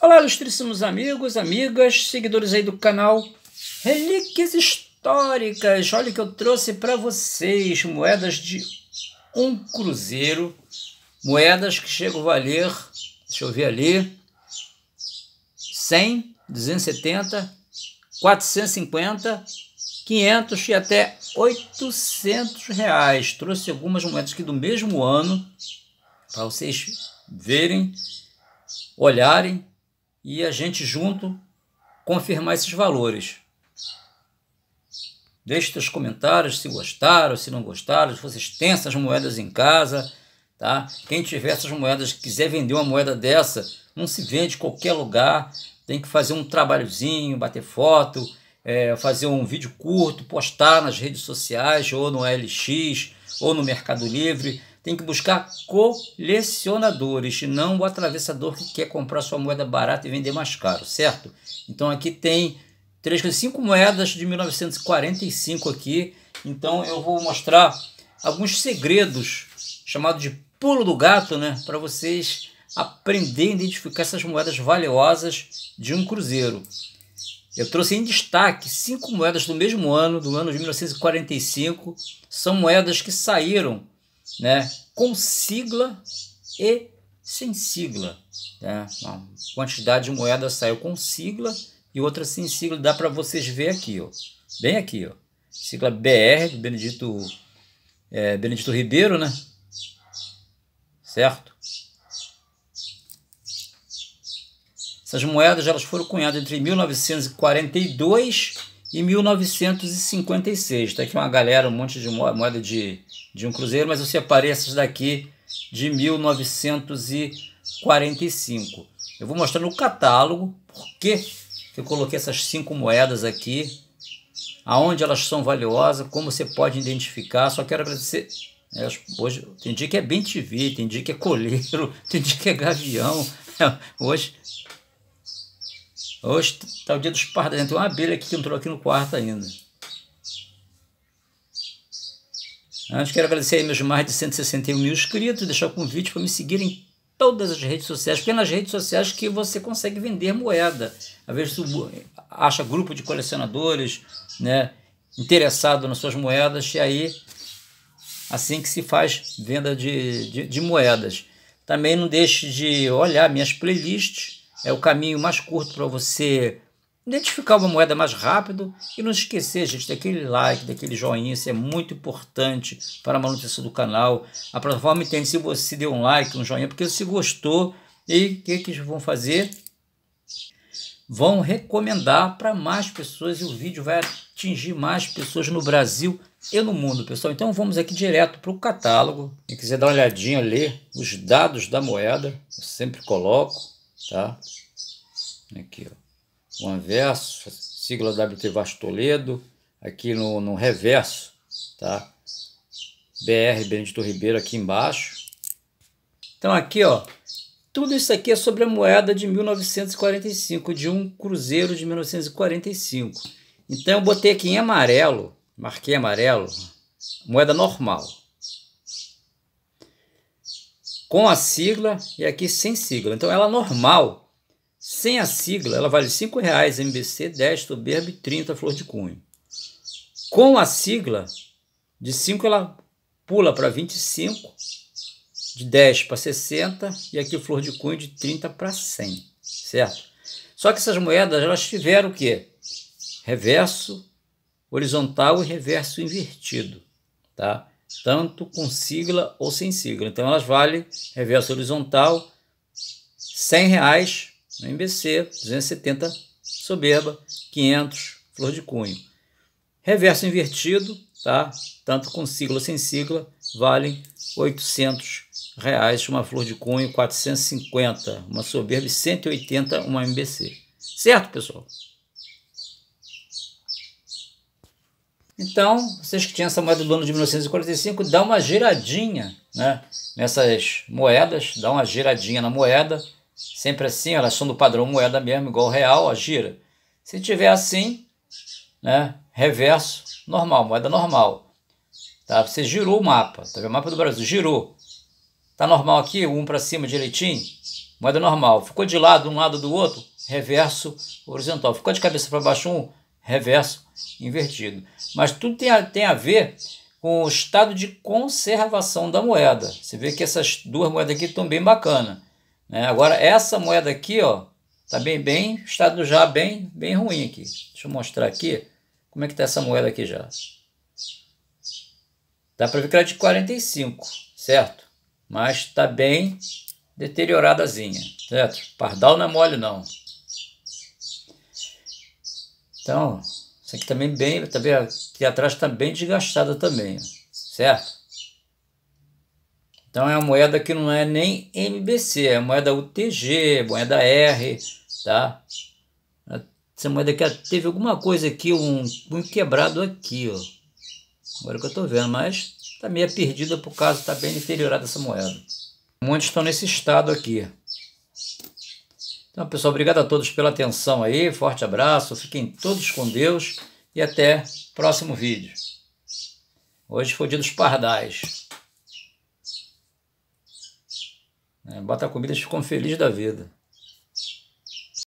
Olá, ilustríssimos amigos, amigas, seguidores aí do canal Relíquias Históricas. Olha o que eu trouxe para vocês, moedas de um cruzeiro, moedas que chegam a valer, deixa eu ver ali, 100, 270, 450, 500 e até 800 reais. Trouxe algumas moedas aqui do mesmo ano para vocês verem, olharem e a gente junto confirmar esses valores. Deixe seus comentários se gostaram, se não gostaram, se vocês têm essas moedas em casa, tá? Quem tiver essas moedas, quiser vender uma moeda dessa, não se vende em qualquer lugar, tem que fazer um trabalhozinho, bater foto, é, fazer um vídeo curto, postar nas redes sociais, ou no LX, ou no Mercado Livre, tem que buscar colecionadores, não o atravessador que quer comprar sua moeda barata e vender mais caro, certo? Então aqui tem três, cinco moedas de 1945 aqui. Então eu vou mostrar alguns segredos chamados de pulo do gato, né, para vocês aprenderem a identificar essas moedas valiosas de um cruzeiro. Eu trouxe em destaque cinco moedas do mesmo ano, do ano de 1945. São moedas que saíram né, com sigla e sem sigla. Né? Uma quantidade de moedas saiu com sigla e outra sem sigla. Dá para vocês ver aqui, ó, bem aqui. Ó. Sigla BR, Benedito, é, Benedito Ribeiro, né? Certo? Essas moedas elas foram cunhadas entre 1942 e 1956. Está aqui uma galera, um monte de moeda de, de um cruzeiro, mas eu separei essas daqui de 1945. Eu vou mostrar no catálogo porque eu coloquei essas cinco moedas aqui, aonde elas são valiosas, como você pode identificar. Só quero agradecer. Né, hoje tem dia que é bem TV, tem dia que é coleiro, tem dia que é gavião. Hoje Hoje está o dia dos pardais. Tem uma abelha aqui que entrou aqui no quarto ainda. Antes ah, quero agradecer aí meus mais de 161 mil inscritos, deixar o convite para me seguir em todas as redes sociais, porque é nas redes sociais que você consegue vender moeda. Às vezes tu acha grupo de colecionadores, né, interessado nas suas moedas, e aí assim que se faz venda de, de, de moedas. Também não deixe de olhar minhas playlists, é o caminho mais curto para você identificar uma moeda mais rápido e não esquecer, gente, daquele like, daquele joinha, isso é muito importante para a manutenção do canal. A plataforma entende se você deu um like, um joinha, porque se gostou, e o que, que eles vão fazer? Vão recomendar para mais pessoas e o vídeo vai atingir mais pessoas no Brasil e no mundo, pessoal. Então vamos aqui direto para o catálogo. Quem quiser dar uma olhadinha, ler os dados da moeda, eu sempre coloco tá? Aqui, ó. O anverso, sigla WT Vasco Toledo, aqui no, no reverso, tá? BR Benedito Ribeiro aqui embaixo. Então aqui, ó, tudo isso aqui é sobre a moeda de 1945, de um cruzeiro de 1945. Então eu botei aqui em amarelo, marquei amarelo, moeda normal, com a sigla e aqui sem sigla. Então ela normal, sem a sigla, ela vale R$ 5,00, MBC, 10, Soberb, 30, Flor de Cunho. Com a sigla, de 5 ela pula para 25, de 10 para 60 e aqui o Flor de Cunho de 30 para 100, certo? Só que essas moedas elas tiveram o quê? Reverso horizontal e reverso invertido, tá? tanto com sigla ou sem sigla. Então elas valem reverso horizontal 100 reais no MBC, 270 soberba, 500 flor de cunho. Reverso invertido, tá? Tanto com sigla ou sem sigla, valem 800 reais uma flor de cunho, 450, uma soberba e 180 uma MBC. Certo, pessoal? Então, vocês que tinham essa moeda do ano de 1945, dá uma giradinha né, nessas moedas, dá uma giradinha na moeda, sempre assim, elas são do padrão moeda mesmo, igual real, a gira. Se tiver assim, né, reverso, normal, moeda normal. Tá? Você girou o mapa, tá vendo? O mapa do Brasil girou. Tá normal aqui, um para cima direitinho, moeda normal. Ficou de lado, um lado do outro, reverso, horizontal. Ficou de cabeça para baixo, um, reverso, invertido. Mas tudo tem a, tem a ver com o estado de conservação da moeda. Você vê que essas duas moedas aqui estão bem bacanas. Né? Agora, essa moeda aqui, ó, tá bem, bem, estado já bem, bem ruim aqui. Deixa eu mostrar aqui como é que tá essa moeda aqui já. Dá para ver que ela é de 45, certo? Mas tá bem deterioradazinha, certo? Pardal não é mole não. Então, essa aqui também bem, também aqui atrás está bem desgastada também, certo? Então é uma moeda que não é nem MBC, é moeda UTG, moeda R, tá? Essa moeda aqui teve alguma coisa aqui, um, um quebrado aqui, ó. Agora que eu estou vendo, mas tá meio perdida por causa, tá bem deteriorada essa moeda. Muitos estão nesse estado aqui. Então, pessoal, obrigado a todos pela atenção aí. Forte abraço. Fiquem todos com Deus e até próximo vídeo. Hoje foi dia dos pardais. É, bota a comida e ficam felizes da vida.